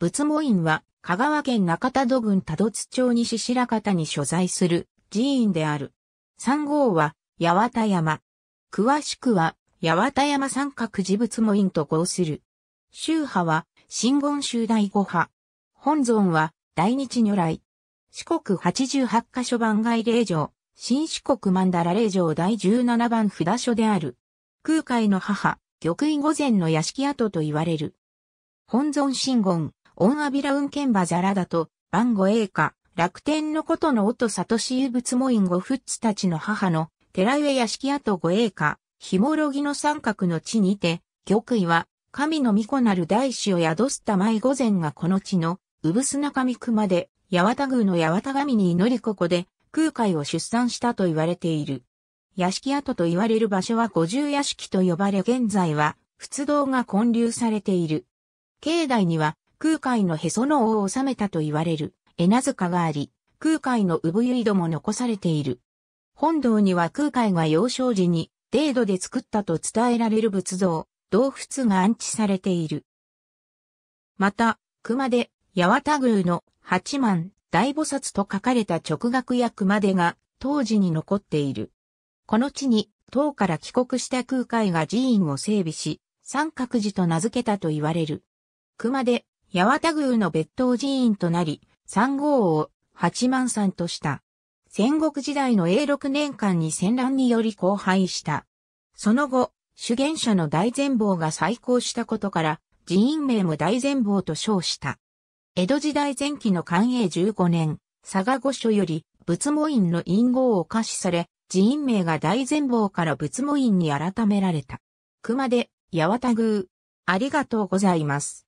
仏門院は、香川県中田戸郡多度津町西白方に所在する寺院である。三号は、八幡山。詳しくは、八幡山三角寺仏門院と合する。宗派は、新言宗第五派。本尊は、大日如来。四国八十八箇所番外霊場、新四国曼荼羅霊場第十七番札所である。空海の母、玉院御前の屋敷跡と言われる。本尊真言、オンアビラウンケンバザラダと、バンゴエーカ、楽天のことの音里シユブツモインゴフッツたちの母の、寺上屋敷跡エ栄カ、ひもろぎの三角の地にて、玉位は、神の御子なる大師を宿すたま御前がこの地の、うぶすなくまで、八幡宮の八幡神に祈りここで、空海を出産したと言われている。屋敷跡と言われる場所は五重屋敷と呼ばれ現在は、仏道が建立されている。境内には、空海のへその緒を収めたと言われる、なずかがあり、空海の産湯井戸も残されている。本堂には空海が幼少時に、デードで作ったと伝えられる仏像、洞窟が安置されている。また、熊手、八幡宮の八幡大菩薩と書かれた直学や熊手が当時に残っている。この地に、唐から帰国した空海が寺院を整備し、三角寺と名付けたと言われる。熊手、八幡宮の別当寺院となり、三号を八幡山とした。戦国時代の永禄年間に戦乱により荒廃した。その後、主言者の大全坊が再興したことから、寺院名も大全坊と称した。江戸時代前期の寛永15年、佐賀御所より仏門院の隠号を可視され、寺院名が大全坊から仏門院に改められた。熊で、八幡宮。ありがとうございます。